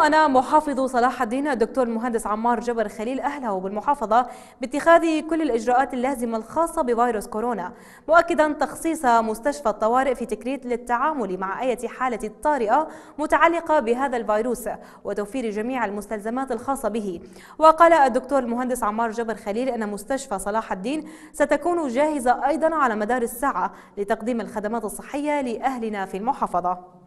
أنا محافظ صلاح الدين الدكتور المهندس عمار جبر خليل أهله بالمحافظة باتخاذ كل الإجراءات اللازمة الخاصة بفيروس كورونا مؤكدا تخصيص مستشفى الطوارئ في تكريت للتعامل مع أي حالة طارئة متعلقة بهذا الفيروس وتوفير جميع المستلزمات الخاصة به وقال الدكتور المهندس عمار جبر خليل أن مستشفى صلاح الدين ستكون جاهزة أيضا على مدار الساعة لتقديم الخدمات الصحية لأهلنا في المحافظة